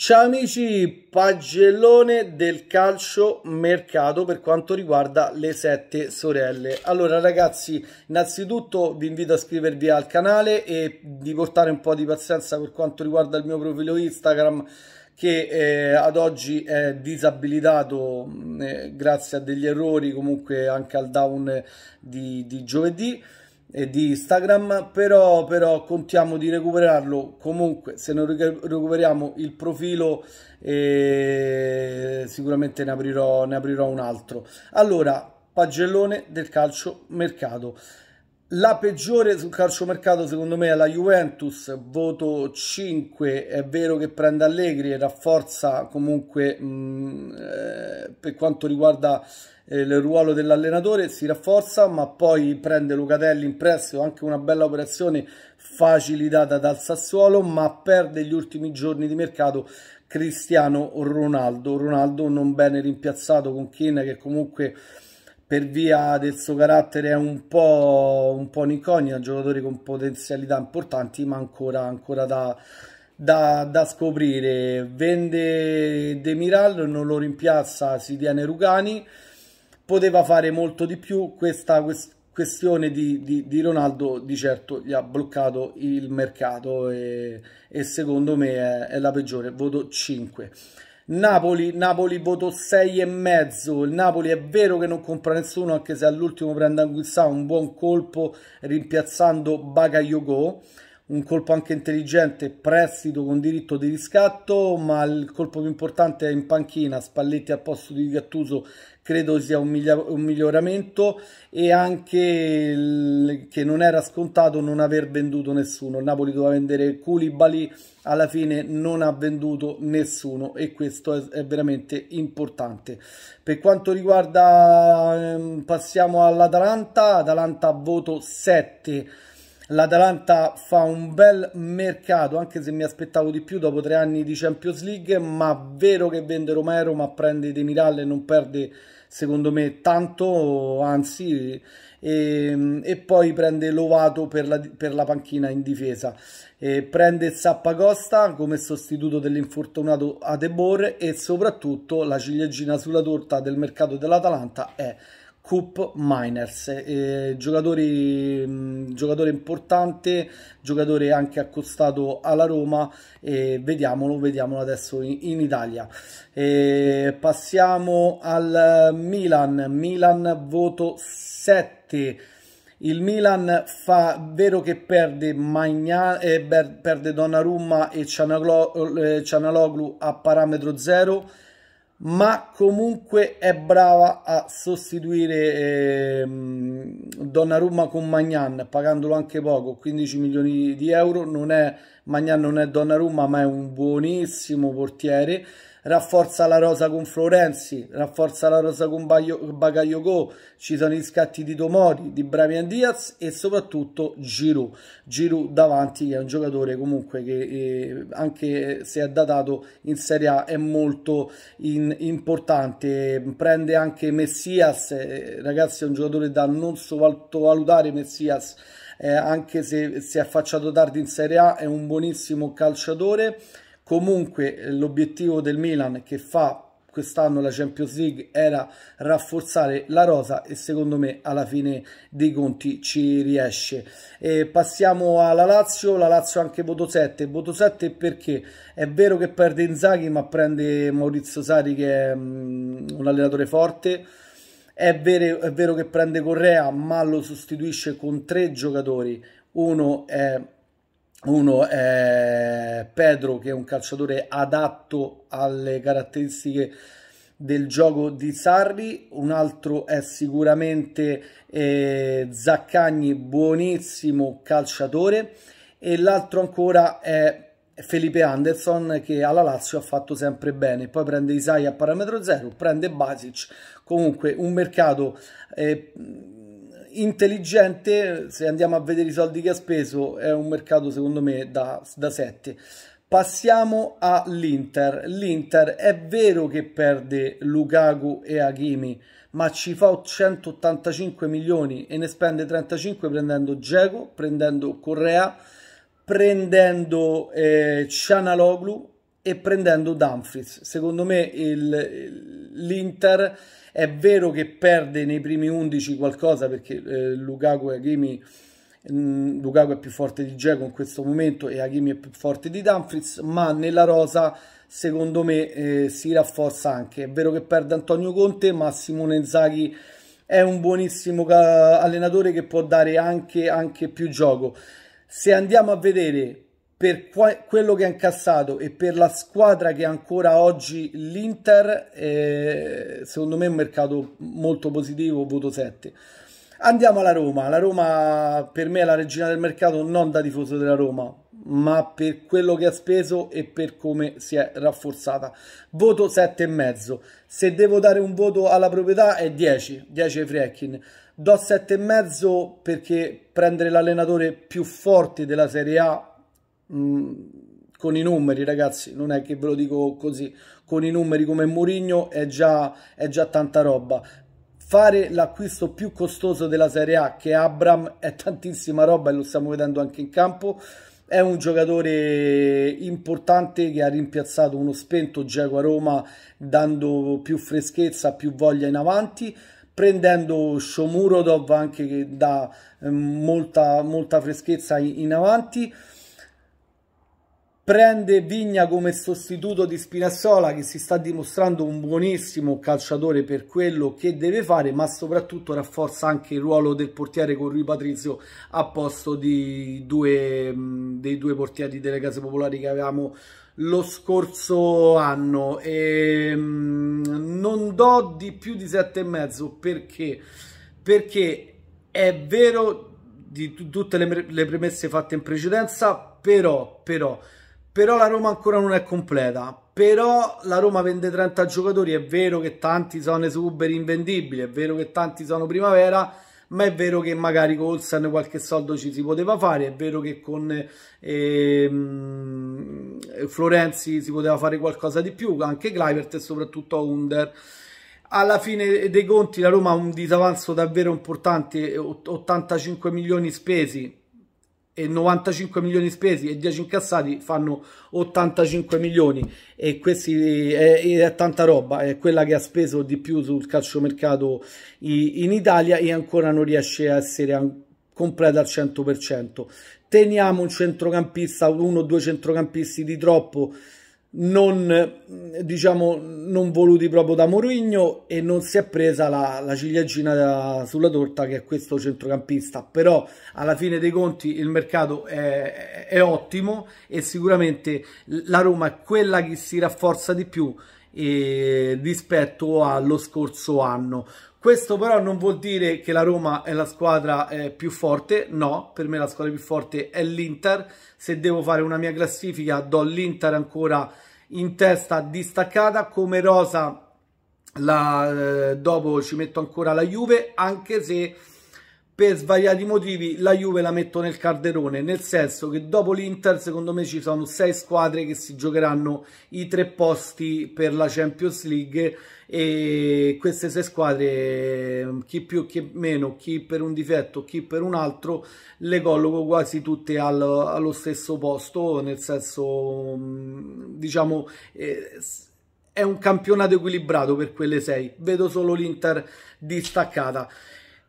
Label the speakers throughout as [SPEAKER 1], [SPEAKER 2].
[SPEAKER 1] Ciao amici, pagellone del calcio mercato per quanto riguarda le sette sorelle. Allora ragazzi, innanzitutto vi invito a iscrivervi al canale e di portare un po' di pazienza per quanto riguarda il mio profilo Instagram che eh, ad oggi è disabilitato mm, eh, grazie a degli errori, comunque anche al down di, di giovedì e di Instagram, però, però contiamo di recuperarlo comunque, se non recuperiamo il profilo eh, sicuramente ne aprirò, ne aprirò un altro. Allora, pagellone del calcio mercato. La peggiore sul calciomercato secondo me è la Juventus, voto 5, è vero che prende Allegri e rafforza comunque mh, eh, per quanto riguarda eh, il ruolo dell'allenatore, si rafforza ma poi prende Lucatelli in prestito, anche una bella operazione facilitata dal Sassuolo ma perde gli ultimi giorni di mercato Cristiano Ronaldo, Ronaldo non bene rimpiazzato con Kina che comunque per via del suo carattere è un po', un po' un'incognita, giocatore con potenzialità importanti ma ancora, ancora da, da, da, scoprire. Vende De Miral, non lo rimpiazza, si tiene Rugani, poteva fare molto di più, questa quest questione di, di, di, Ronaldo di certo gli ha bloccato il mercato e, e secondo me è, è la peggiore, voto 5. Napoli, Napoli voto 6 e mezzo. Il Napoli è vero che non compra nessuno, anche se all'ultimo prende Anguissà un buon colpo rimpiazzando Bakayoko un colpo anche intelligente, prestito con diritto di riscatto, ma il colpo più importante è in panchina, Spalletti al posto di Gattuso credo sia un, un miglioramento e anche che non era scontato non aver venduto nessuno, il Napoli doveva vendere Koulibaly, alla fine non ha venduto nessuno e questo è, è veramente importante. Per quanto riguarda, ehm, passiamo all'Atalanta, Atalanta voto 7 L'Atalanta fa un bel mercato, anche se mi aspettavo di più dopo tre anni di Champions League, ma vero che vende Romero, ma prende De Miral e non perde secondo me tanto, anzi, e, e poi prende Lovato per la, per la panchina in difesa. E prende Zappacosta come sostituto dell'infortunato Adebor e soprattutto la ciliegina sulla torta del mercato dell'Atalanta è Coop Miners, eh, giocatore, mh, mm, giocatore, importante, giocatore anche accostato alla Roma, eh, vediamolo, vediamolo adesso in, in Italia. Eh, passiamo al Milan, Milan voto 7. Il Milan fa vero che perde, Magna, eh, perde Donnarumma e eh, Cianaloglu a parametro 0 ma comunque è brava a sostituire eh, Donnarumma con Magnan pagandolo anche poco 15 milioni di euro non è Magnan non è Donnarumma ma è un buonissimo portiere rafforza la rosa con Florenzi, rafforza la rosa con Bagayoko, ci sono gli scatti di Tomori, di Bramian Diaz e soprattutto Giroud. Giroud davanti che è un giocatore comunque che eh, anche se è datato in Serie A è molto in, importante, prende anche Messias, eh, ragazzi è un giocatore da non sottovalutare Messias. Eh, anche se si è affacciato tardi in Serie A, è un buonissimo calciatore comunque eh, l'obiettivo del Milan che fa quest'anno la Champions League era rafforzare la rosa e secondo me alla fine dei conti ci riesce. E passiamo alla Lazio, la Lazio anche voto 7, voto 7 perché è vero che perde Inzaghi ma prende Maurizio Sari che è mm, un allenatore forte, è vero, è vero che prende Correa ma lo sostituisce con tre giocatori, uno è uno è Pedro che è un calciatore adatto alle caratteristiche del gioco di Sarri, un altro è sicuramente eh, Zaccagni, buonissimo calciatore, e l'altro ancora è Felipe Anderson che alla Lazio ha fatto sempre bene, poi prende Isai a parametro zero, prende Basic, comunque un mercato eh, intelligente, se andiamo a vedere i soldi che ha speso, è un mercato secondo me da, da 7. Passiamo all'Inter. L'Inter è vero che perde Lukaku e Hakimi, ma ci fa 185 milioni e ne spende 35 prendendo Dzeko, prendendo Correa, prendendo eh, Cianaloglu e prendendo Dumfries. Secondo me l'Inter è vero che perde nei primi 11 qualcosa perché eh, Lukaku e Hakimi mm, Lukaku è più forte di Dzeko in questo momento e Hakimi è più forte di Dumfries, ma nella rosa secondo me eh, si rafforza anche. È vero che perde Antonio Conte, ma Simone Zaghi è un buonissimo allenatore che può dare anche, anche più gioco. Se andiamo a vedere per quello che ha incassato e per la squadra che ancora oggi l'Inter, eh, secondo me è un mercato molto positivo, voto 7. Andiamo alla Roma, la Roma per me è la regina del mercato non da tifoso della Roma, ma per quello che ha speso e per come si è rafforzata. Voto 7,5. Se devo dare un voto alla proprietà è 10, 10 ai Freckin. Do 7,5 perché prendere l'allenatore più forte della Serie A Mm, con i numeri, ragazzi, non è che ve lo dico così, con i numeri come Mourinho è già, è già tanta roba. Fare l'acquisto più costoso della Serie A, che Abram, è tantissima roba e lo stiamo vedendo anche in campo. È un giocatore importante che ha rimpiazzato uno spento Giacomo a Roma, dando più freschezza, più voglia in avanti prendendo Shomurodov anche che dà eh, molta, molta freschezza in, in avanti prende Vigna come sostituto di Spinazzola che si sta dimostrando un buonissimo calciatore per quello che deve fare ma soprattutto rafforza anche il ruolo del portiere con Rui Patrizio a posto due, mm, dei due portieri delle case popolari che avevamo lo scorso anno e, mm, non do di più di sette 7,5 perché perché è vero di tutte le, le premesse fatte in precedenza però però però la Roma ancora non è completa. Però la Roma vende 30 giocatori, è vero che tanti sono esuberi invendibili, è vero che tanti sono primavera, ma è vero che magari con Olsen qualche soldo ci si poteva fare, è vero che con ehm, Florenzi si poteva fare qualcosa di più, anche Kleibert e soprattutto Under. Alla fine dei conti la Roma ha un disavanzo davvero importante, 85 milioni spesi, e 95 milioni spesi e 10 incassati fanno 85 milioni e questi è, è, tanta roba è quella che ha speso di più sul calciomercato in Italia e ancora non riesce a essere completa al 100% teniamo un centrocampista uno o due centrocampisti di troppo non, diciamo, non voluti proprio da Mourinho e non si è presa la, la ciliegina da, sulla torta che è questo centrocampista però alla fine dei conti il mercato è, è ottimo e sicuramente la Roma è quella che si rafforza di più rispetto allo scorso anno. Questo però non vuol dire che la Roma è la squadra eh, più forte, no, per me la squadra più forte è l'Inter. Se devo fare una mia classifica do l'Inter ancora in testa distaccata come rosa la, eh, dopo ci metto ancora la Juve anche se per svariati motivi la Juve la metto nel calderone, nel senso che dopo l'Inter secondo me ci sono sei squadre che si giocheranno i tre posti per la Champions League e queste sei squadre, chi più chi meno, chi per un difetto, chi per un altro, le colloco quasi tutte al, allo stesso posto, nel senso mm, diciamo... Eh, è un campionato equilibrato per quelle sei, vedo solo l'Inter distaccata.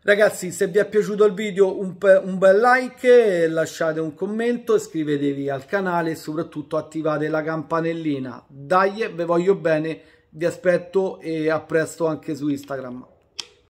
[SPEAKER 1] Ragazzi, se vi è piaciuto il video un, un bel like, lasciate un commento, iscrivetevi al canale e soprattutto attivate la campanellina. Dai, vi voglio bene, vi aspetto e a presto anche su Instagram.